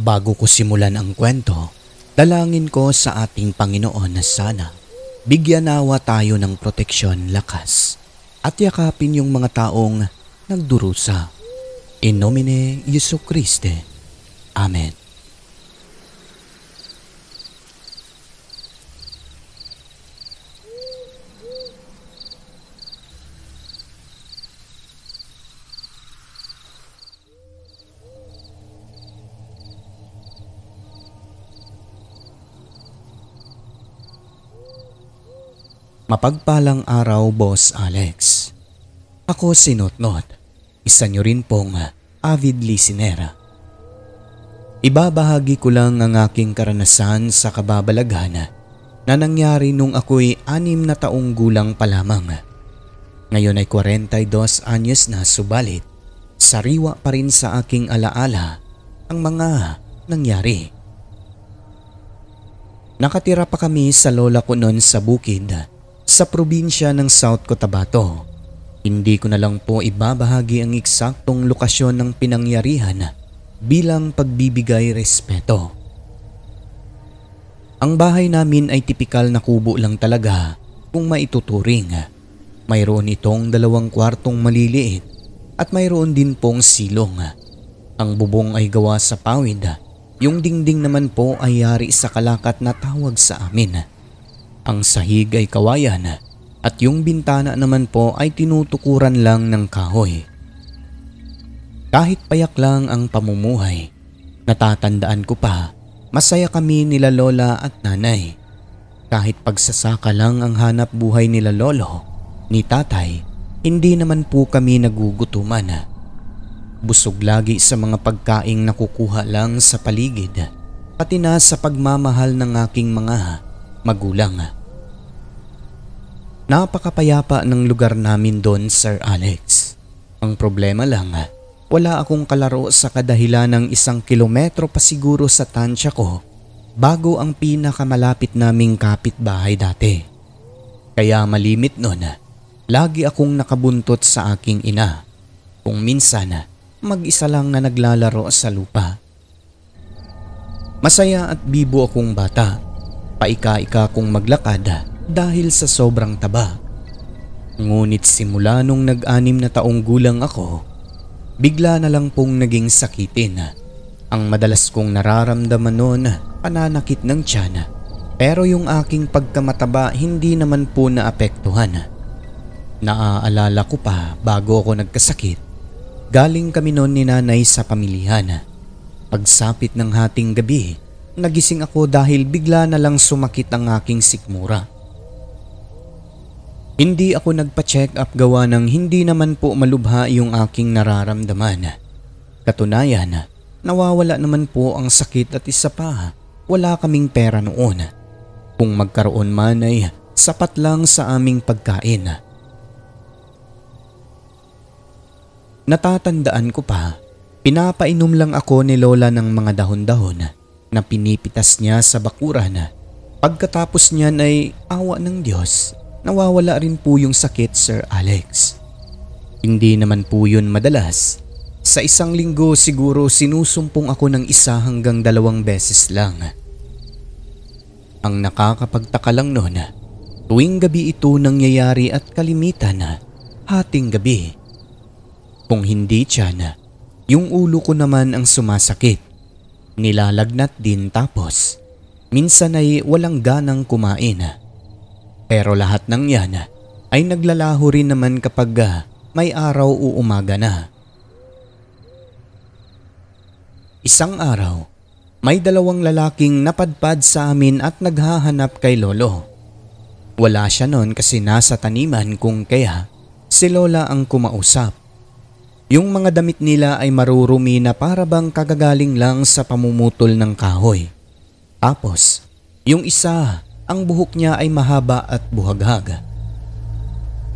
Bago ko simulan ang kwento, dalangin ko sa ating Panginoon na sana bigyan nawa tayo ng proteksyon, lakas at yakapin yung mga taong nagdurusa. In nomine Yesu Christe. Amen. Mapagpalang araw, Boss Alex. Ako si Notnot, isa niyo rin pong avid listener. Ibabahagi ko lang ang aking karanasan sa kababalaghan na nangyari nung ako'y anim na taong gulang pa lamang. Ngayon ay 42 anyos na subalit, sariwa pa rin sa aking alaala ang mga nangyari. Nakatira pa kami sa lola ko noon sa bukid sa probinsya ng South Cotabato. Hindi ko na lang po ibabahagi ang eksaktong lokasyon ng pinangyarihan bilang pagbibigay respeto. Ang bahay namin ay tipikal na kubo lang talaga kung maituturing. Mayroon itong dalawang kwartong maliliit at mayroon din pong silong. Ang bubong ay gawa sa pawid, yung dingding naman po ay yari sa kalakat na tawag sa amin. Ang sahig ay kawayan at yung bintana naman po ay tinutukuran lang ng kahoy. Kahit payak lang ang pamumuhay, natatandaan ko pa masaya kami nila lola at nanay. Kahit pagsasaka lang ang hanap buhay nila lolo, ni tatay, hindi naman po kami nagugutuman. Busog lagi sa mga pagkaing nakukuha lang sa paligid, pati na sa pagmamahal ng aking mga magulang. Napakapayapa ng lugar namin doon, Sir Alex. Ang problema lang, wala akong kalaro sa kadahilan ng isang kilometro pa siguro sa tansya ko bago ang pinakamalapit naming kapitbahay dati. Kaya malimit noon, lagi akong nakabuntot sa aking ina. Kung minsan, mag-isa lang na naglalaro sa lupa. Masaya at bibo akong bata paika-ika kong maglakad dahil sa sobrang taba. Ngunit simula nung nag-anim na taong gulang ako, bigla na lang pong naging sakitin. Ang madalas kong nararamdaman noon, pananakit ng tiyan. Pero yung aking pagkamataba hindi naman po naapektuhan. Naaalala ko pa bago ako nagkasakit. Galing kami noon ni nanay sa pamilihan. Pagsapit ng hating gabi, nagising ako dahil bigla na lang sumakit ang aking sikmura. Hindi ako nagpa-check up gawa ng hindi naman po malubha yung aking nararamdaman. Katunayan, nawawala naman po ang sakit at isa pa, wala kaming pera noon. Kung magkaroon man ay sapat lang sa aming pagkain. Natatandaan ko pa, pinapainom lang ako ni Lola ng mga dahon-dahon na pinipitas niya sa bakuran. Pagkatapos niyan ay awa ng Diyos, nawawala rin po yung sakit Sir Alex. Hindi naman po yun madalas. Sa isang linggo siguro sinusumpong ako ng isa hanggang dalawang beses lang. Ang nakakapagtaka lang noon, tuwing gabi ito nangyayari at kalimitan na hating gabi. Kung hindi tiyan, yung ulo ko naman ang sumasakit. Nilalagnat din tapos. Minsan ay walang ganang kumain. Pero lahat ng yan ay naglalaho rin naman kapag ah, may araw o na. Isang araw, may dalawang lalaking napadpad sa amin at naghahanap kay Lolo. Wala siya noon kasi nasa taniman kung kaya si Lola ang kumausap. Yung mga damit nila ay marurumi na para bang kagagaling lang sa pamumutol ng kahoy. Tapos, yung isa, ang buhok niya ay mahaba at buhaghag.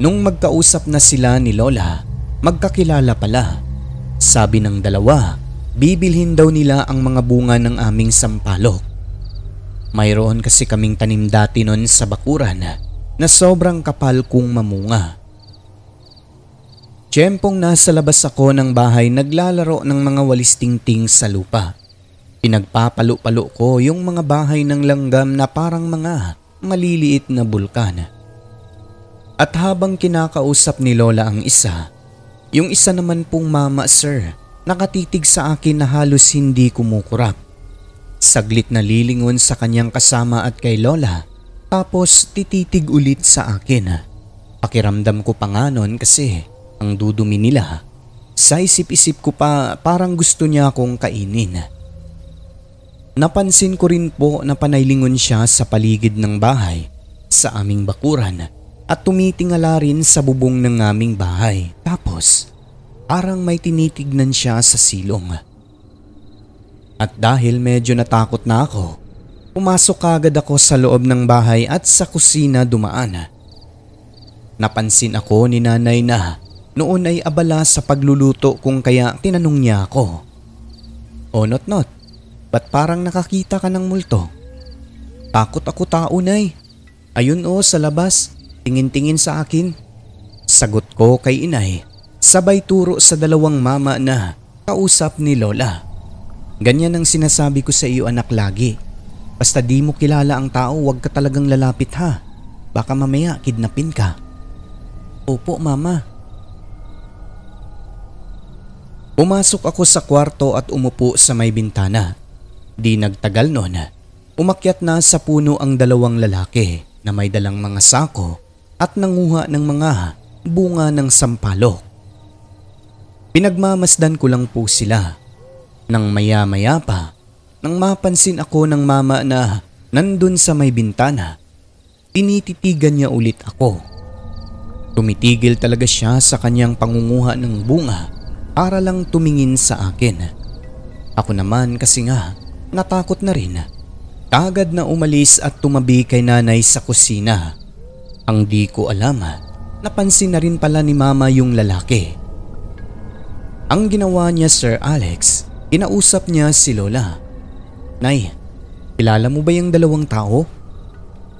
Nung magkausap na sila ni Lola, magkakilala pala. Sabi ng dalawa, bibilhin daw nila ang mga bunga ng aming sampalok. Mayroon kasi kaming tanim dati noon sa bakuran na sobrang kapal kung mamunga. Tiyempong nasa labas ako ng bahay naglalaro ng mga walis tingting sa lupa. Pinagpapalo-palo ko yung mga bahay ng langgam na parang mga maliliit na bulkan. At habang kinakausap ni Lola ang isa, yung isa naman pong mama sir, nakatitig sa akin na halos hindi kumukurap. Saglit na lilingon sa kanyang kasama at kay Lola, tapos tititig ulit sa akin. Pakiramdam ko pa nga nun kasi ang dudumi nila. Sa isip-isip ko pa parang gusto niya akong kainin. Napansin ko rin po na panaylingon siya sa paligid ng bahay sa aming bakuran at tumitingala rin sa bubong ng aming bahay. Tapos, parang may tinitignan siya sa silong. At dahil medyo natakot na ako, pumasok agad ako sa loob ng bahay at sa kusina dumaan. Napansin ako ni nanay na noon ay abala sa pagluluto kung kaya tinanong niya ako. O not not, ba't parang nakakita ka ng multo? Takot ako tao nay. Ayun o sa labas, tingin-tingin sa akin. Sagot ko kay inay, sabay turo sa dalawang mama na kausap ni Lola. Ganyan ang sinasabi ko sa iyo anak lagi. Basta di mo kilala ang tao, huwag ka talagang lalapit ha. Baka mamaya kidnapin ka. Opo mama, Pumasok ako sa kwarto at umupo sa may bintana. Di nagtagal noon, umakyat na sa puno ang dalawang lalaki na may dalang mga sako at nanguha ng mga bunga ng sampalok. Pinagmamasdan ko lang po sila. Nang maya-maya pa, nang mapansin ako ng mama na nandun sa may bintana, tinititigan niya ulit ako. Tumitigil talaga siya sa kanyang pangunguha ng bunga para lang tumingin sa akin. Ako naman kasi nga natakot na rin. Kagad na umalis at tumabi kay nanay sa kusina. Ang di ko alam, napansin na rin pala ni mama yung lalaki. Ang ginawa niya Sir Alex, inausap niya si Lola. Nay, kilala mo ba yung dalawang tao?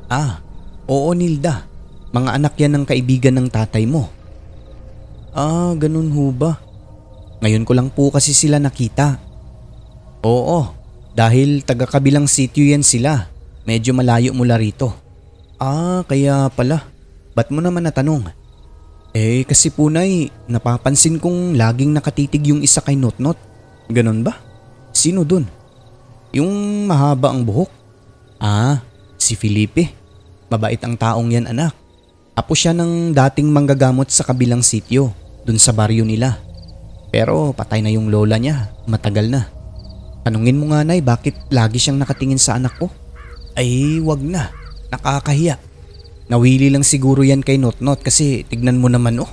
Ah, oo Nilda. Mga anak yan ng kaibigan ng tatay mo. Ah, ganun ho ba? Ngayon ko lang po kasi sila nakita. Oo, dahil taga-kabilang sityo yan sila. Medyo malayo mula rito. Ah, kaya pala. Ba't mo naman natanong? Eh kasi po nay, napapansin kong laging nakatitig yung isa kay Notnot. Ganon ba? Sino dun? Yung mahaba ang buhok. Ah, si Felipe. Mabait ang taong yan anak. Apo siya ng dating manggagamot sa kabilang sityo, dun sa baryo nila. Pero patay na yung lola niya, matagal na. Tanungin mo nga nay bakit lagi siyang nakatingin sa anak ko? Ay wag na, nakakahiya. Nawili lang siguro yan kay Notnot kasi tignan mo naman oh,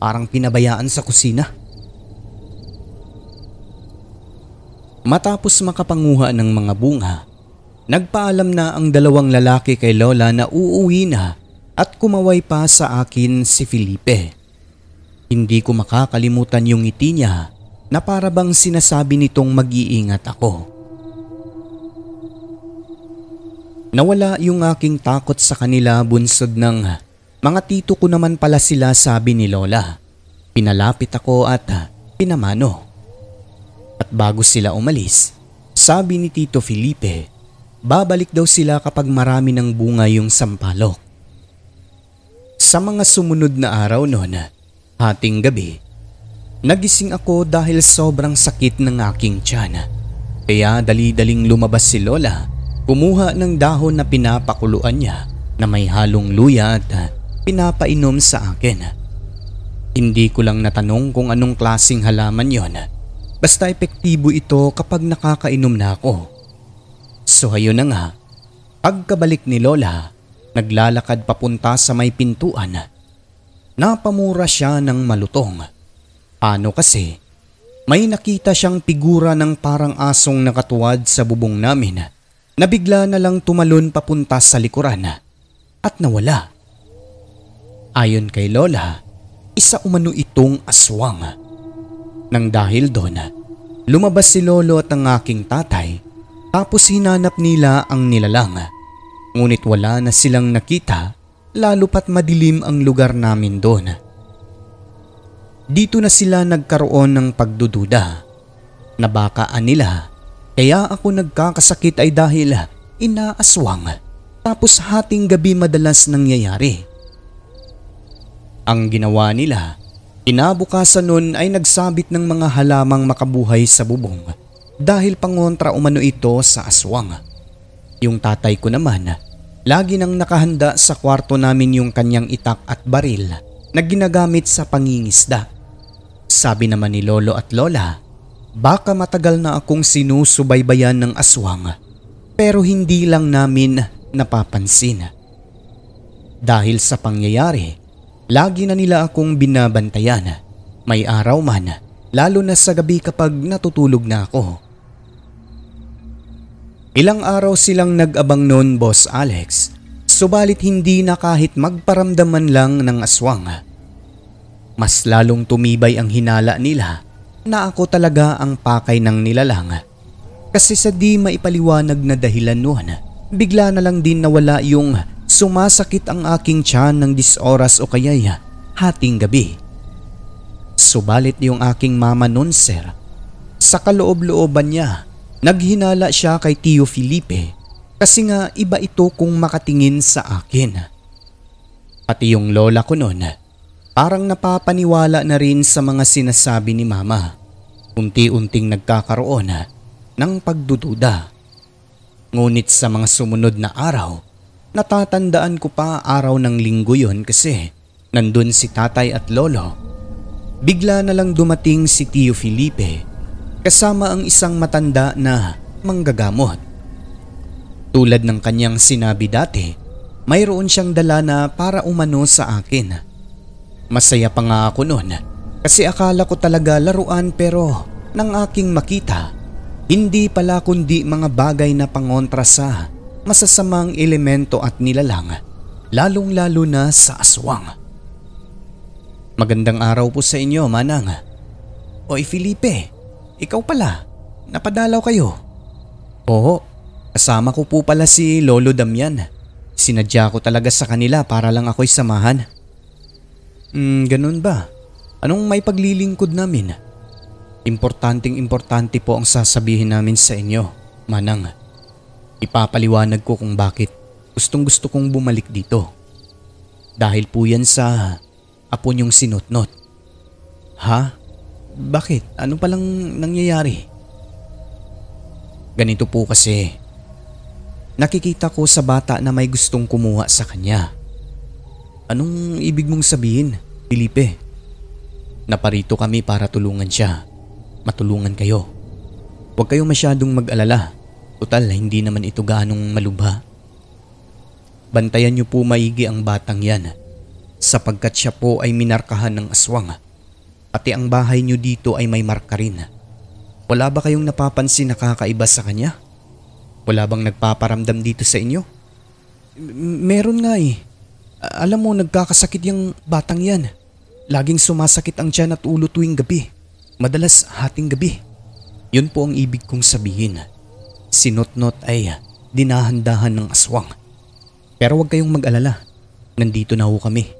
parang pinabayaan sa kusina. Matapos makapanguha ng mga bunga, nagpaalam na ang dalawang lalaki kay Lola na uuwi na at kumaway pa sa akin si Felipe. Hindi ko makakalimutan yung ngiti niya na parabang sinasabi nitong mag-iingat ako. Nawala yung aking takot sa kanila bunsod ng mga tito ko naman pala sila sabi ni Lola. Pinalapit ako at pinamano. At bago sila umalis, sabi ni Tito Felipe, babalik daw sila kapag marami ng bunga yung sampalok. Sa mga sumunod na araw noon, hating gabi, nagising ako dahil sobrang sakit ng aking tiyan. Kaya dali-daling lumabas si Lola, kumuha ng dahon na pinapakuluan niya na may halong luya at pinapainom sa akin. Hindi ko lang natanong kung anong klasing halaman yon. Basta epektibo ito kapag nakakainom na ako. So ayun na nga, pagkabalik ni Lola, naglalakad papunta sa may pintuan napamura siya ng malutong. Ano kasi, may nakita siyang figura ng parang asong nakatuwad sa bubong namin na bigla na lang tumalon papunta sa likuran at nawala. Ayon kay Lola, isa umano itong aswang. Nang dahil doon, lumabas si Lolo at ang aking tatay tapos hinanap nila ang nilalang. Ngunit wala na silang nakita lalo pat madilim ang lugar namin doon. Dito na sila nagkaroon ng pagdududa na baka anila kaya ako nagkakasakit ay dahil inaaswang tapos hating gabi madalas nangyayari. Ang ginawa nila, inabukasan nun ay nagsabit ng mga halamang makabuhay sa bubong dahil pangontra umano ito sa aswang. Yung tatay ko naman Lagi nang nakahanda sa kwarto namin yung kanyang itak at baril na ginagamit sa pangingisda. Sabi naman ni Lolo at Lola, baka matagal na akong sinusubaybayan ng aswang pero hindi lang namin napapansin. Dahil sa pangyayari, lagi na nila akong binabantayan. May araw man, lalo na sa gabi kapag natutulog na ako. Ilang araw silang nag-abang noon, Boss Alex. Subalit hindi na kahit magparamdaman lang ng aswang. Mas lalong tumibay ang hinala nila na ako talaga ang pakay ng nilalang. Kasi sa di maipaliwanag na dahilan noon, bigla na lang din nawala yung sumasakit ang aking tiyan ng disoras o kaya'y hating gabi. Subalit yung aking mama noon sir, sa kaloob-looban niya Naghinala siya kay Tio Felipe kasi nga iba ito kung makatingin sa akin. Pati yung lola ko noon, parang napapaniwala na rin sa mga sinasabi ni mama. Unti-unting nagkakaroon ng pagdududa. Ngunit sa mga sumunod na araw, natatandaan ko pa araw ng linggo yon kasi nandun si tatay at lolo. Bigla na lang dumating si Tio Felipe kasama ang isang matanda na manggagamot. Tulad ng kanyang sinabi dati, mayroon siyang dala na para umano sa akin. Masaya pa nga ako noon kasi akala ko talaga laruan pero nang aking makita, hindi pala kundi mga bagay na pangontra sa masasamang elemento at nilalang, lalong lalo na sa aswang. Magandang araw po sa inyo, Manang. Oy Felipe, ikaw pala, napadalaw kayo. Oo, kasama ko po pala si Lolo Damian. Sinadya ko talaga sa kanila para lang ako'y samahan. Hmm, ganun ba? Anong may paglilingkod namin? Importanteng importante po ang sasabihin namin sa inyo, Manang. Ipapaliwanag ko kung bakit gustong gusto kong bumalik dito. Dahil po yan sa apo niyong sinutnot. Ha? Bakit? Ano palang nangyayari? Ganito po kasi. Nakikita ko sa bata na may gustong kumuha sa kanya. Anong ibig mong sabihin, Felipe? Naparito kami para tulungan siya. Matulungan kayo. Huwag kayong masyadong mag-alala. Total, hindi naman ito ganong malubha. Bantayan niyo po maigi ang batang yan sapagkat siya po ay minarkahan ng aswang Pati ang bahay niyo dito ay may marka rin. Wala ba kayong napapansin na kakaiba sa kanya? Wala bang nagpaparamdam dito sa inyo? M meron nga eh. Alam mo, nagkakasakit yung batang yan. Laging sumasakit ang tiyan at ulo tuwing gabi. Madalas hating gabi. Yun po ang ibig kong sabihin. Si Notnot ay dinahandahan ng aswang. Pero huwag kayong mag-alala. Nandito na ho kami.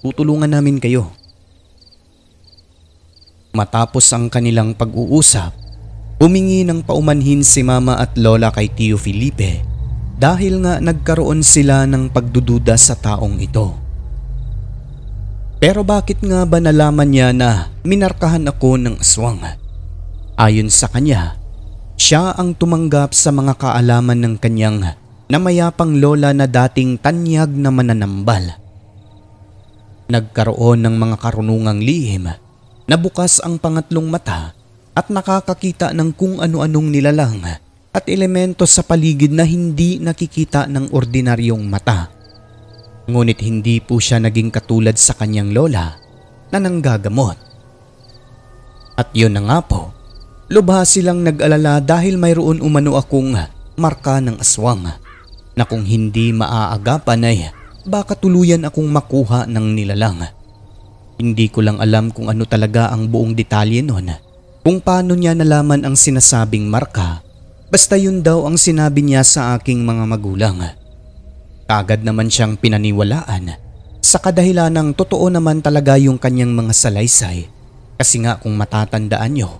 Tutulungan namin kayo Matapos ang kanilang pag-uusap, umingi ng paumanhin si Mama at Lola kay Tio Felipe dahil nga nagkaroon sila ng pagdududa sa taong ito. Pero bakit nga ba nalaman niya na minarkahan ako ng aswang? Ayon sa kanya, siya ang tumanggap sa mga kaalaman ng kanyang na mayapang lola na dating tanyag na mananambal. Nagkaroon ng mga karunungang lihim Nabukas ang pangatlong mata at nakakakita ng kung ano-anong nilalang at elemento sa paligid na hindi nakikita ng ordinaryong mata. Ngunit hindi po siya naging katulad sa kanyang lola na nanggagamot. At yun na nga po, lubha silang nag-alala dahil mayroon umano akong marka ng aswang na kung hindi maaagapan ay baka tuluyan akong makuha ng nilalang. Hindi ko lang alam kung ano talaga ang buong detalye nun. Kung paano niya nalaman ang sinasabing marka, basta yun daw ang sinabi niya sa aking mga magulang. Kagad naman siyang pinaniwalaan sa kadahilan ng totoo naman talaga yung kanyang mga salaysay. Kasi nga kung matatandaan niyo,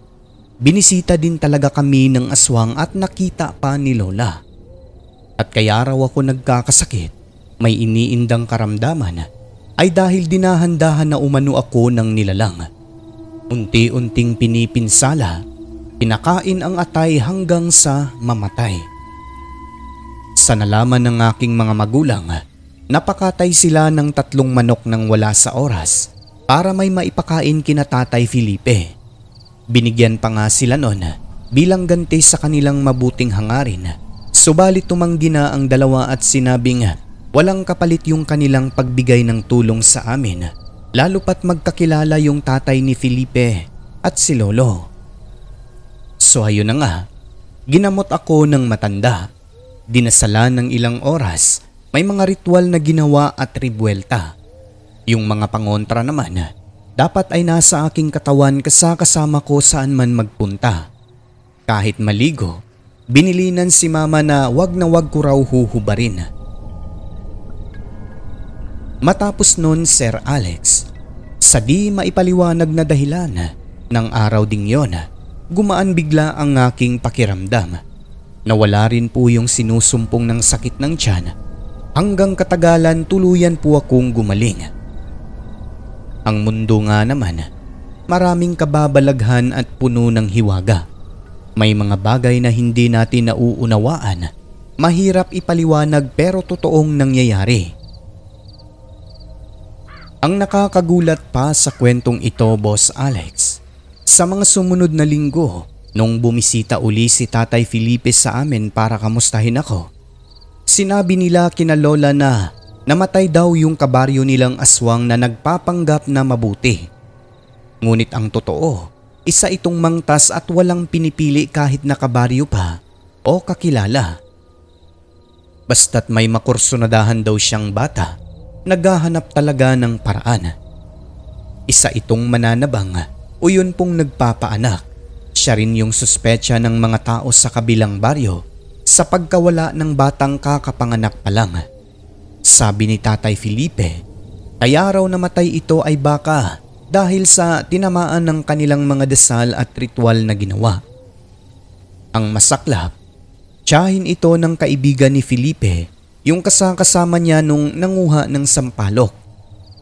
binisita din talaga kami ng aswang at nakita pa ni Lola. At kaya raw ako nagkakasakit, may iniindang karamdaman ay dahil dinahandahan na umano ako ng nilalang. Unti-unting pinipinsala, pinakain ang atay hanggang sa mamatay. Sa nalaman ng aking mga magulang, napakatay sila ng tatlong manok nang wala sa oras para may maipakain kina Tatay Felipe. Binigyan pa nga sila noon bilang ganti sa kanilang mabuting hangarin. Subalit tumanggi na ang dalawa at sinabing Walang kapalit yung kanilang pagbigay ng tulong sa amin, lalo pat magkakilala yung tatay ni Felipe at si Lolo. So ayun na nga, ginamot ako ng matanda. Dinasala ng ilang oras, may mga ritual na ginawa at ribuelta. Yung mga pangontra naman, dapat ay nasa aking katawan kasama ko saan man magpunta. Kahit maligo, binilinan si mama na wag na wag ko raw huhubarin Matapos nun Sir Alex, sa di maipaliwanag na dahilan ng araw ding yon, gumaan bigla ang aking pakiramdam. Nawala rin po yung sinusumpong ng sakit ng tiyan hanggang katagalan tuluyan po akong gumaling. Ang mundo nga naman, maraming kababalaghan at puno ng hiwaga. May mga bagay na hindi natin nauunawaan, mahirap ipaliwanag pero totoong nangyayari. Ang nakakagulat pa sa kwentong ito, Boss Alex, sa mga sumunod na linggo nung bumisita uli si Tatay Felipe sa amin para kamustahin ako, sinabi nila kina Lola na namatay daw yung kabaryo nilang aswang na nagpapanggap na mabuti. Ngunit ang totoo, isa itong mangtas at walang pinipili kahit na kabaryo pa o kakilala. Basta't may makursunadahan daw siyang bata naghahanap talaga ng paraan. Isa itong mananabang o yun pong nagpapaanak. Siya rin yung suspecha ng mga tao sa kabilang baryo sa pagkawala ng batang kakapanganak pa lang. Sabi ni Tatay Felipe, kaya raw namatay ito ay baka dahil sa tinamaan ng kanilang mga dasal at ritual na ginawa. Ang masaklap, tiyahin ito ng kaibigan ni Felipe yung kasakasama niya nung nanguha ng sampalok.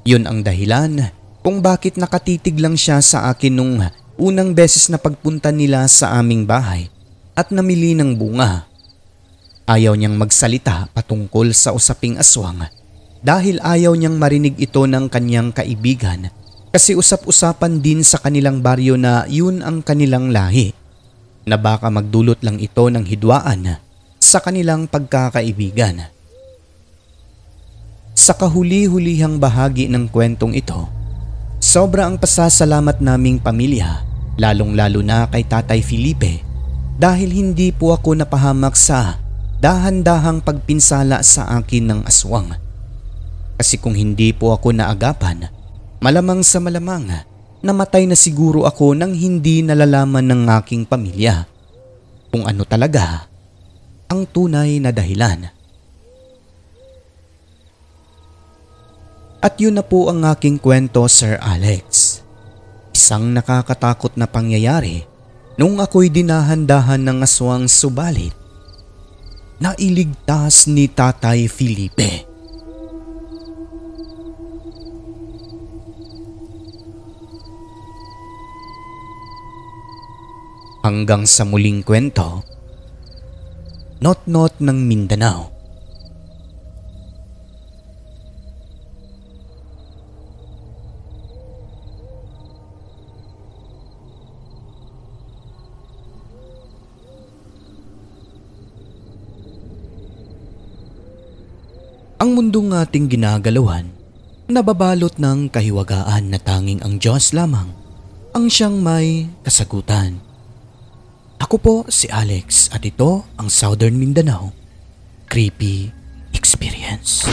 Yun ang dahilan kung bakit nakatitig lang siya sa akin nung unang beses na pagpunta nila sa aming bahay at namili ng bunga. Ayaw niyang magsalita patungkol sa usaping aswang dahil ayaw niyang marinig ito ng kanyang kaibigan kasi usap-usapan din sa kanilang baryo na yun ang kanilang lahi na baka magdulot lang ito ng hidwaan sa kanilang pagkakaibigan. Sa kahuli-hulihang bahagi ng kwentong ito, sobra ang pasasalamat naming pamilya, lalong-lalo na kay Tatay Felipe dahil hindi po ako napahamak sa dahan-dahang pagpinsala sa akin ng aswang. Kasi kung hindi po ako naagapan, malamang sa malamang namatay na siguro ako nang hindi nalalaman ng aking pamilya kung ano talaga ang tunay na dahilan. At yun na po ang aking kwento Sir Alex. Isang nakakatakot na pangyayari nung ako'y dinahandahan ng aswang subalit nailigtas ni Tatay Felipe. Hanggang sa muling kwento, not-not ng Mindanao. Ang mundong ating ginagalawan, nababalot ng kahiwagaan na tanging ang Diyos lamang ang siyang may kasagutan. Ako po si Alex at ito ang Southern Mindanao Creepy Experience.